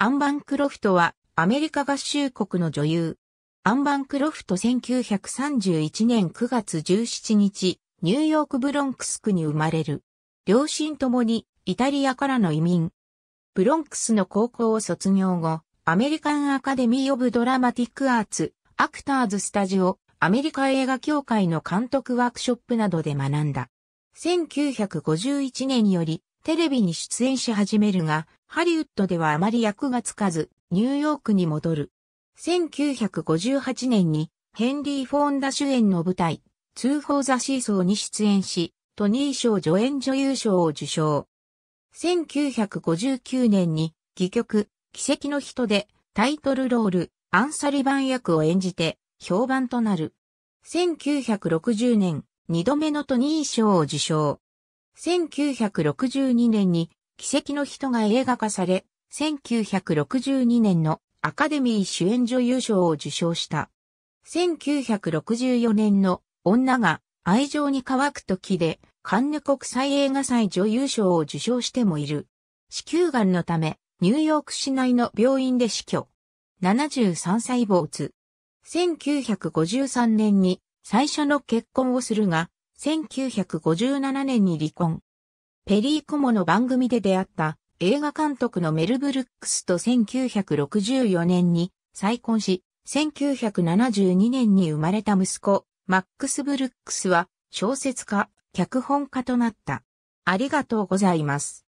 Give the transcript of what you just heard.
アンバン・クロフトはアメリカ合衆国の女優。アンバン・クロフト1931年9月17日、ニューヨーク・ブロンクス区に生まれる。両親ともにイタリアからの移民。ブロンクスの高校を卒業後、アメリカン・アカデミー・オブ・ドラマティック・アーツ、アクターズ・スタジオ、アメリカ映画協会の監督ワークショップなどで学んだ。1951年よりテレビに出演し始めるが、ハリウッドではあまり役がつかず、ニューヨークに戻る。1958年にヘンリー・フォンダ主演の舞台、通報ザ・シーソーに出演し、トニー賞助演女優賞を受賞。1959年に、戯曲、奇跡の人で、タイトルロール、アンサリバン役を演じて、評判となる。1960年、二度目のトニー賞を受賞。1962年に、奇跡の人が映画化され、1962年のアカデミー主演女優賞を受賞した。1964年の女が愛情に乾く時で、カンヌ国際映画祭女優賞を受賞してもいる。子宮癌のため、ニューヨーク市内の病院で死去。73歳没。1953年に最初の結婚をするが、1957年に離婚。ペリー・コモの番組で出会った映画監督のメル・ブルックスと1964年に再婚し、1972年に生まれた息子、マックス・ブルックスは小説家、脚本家となった。ありがとうございます。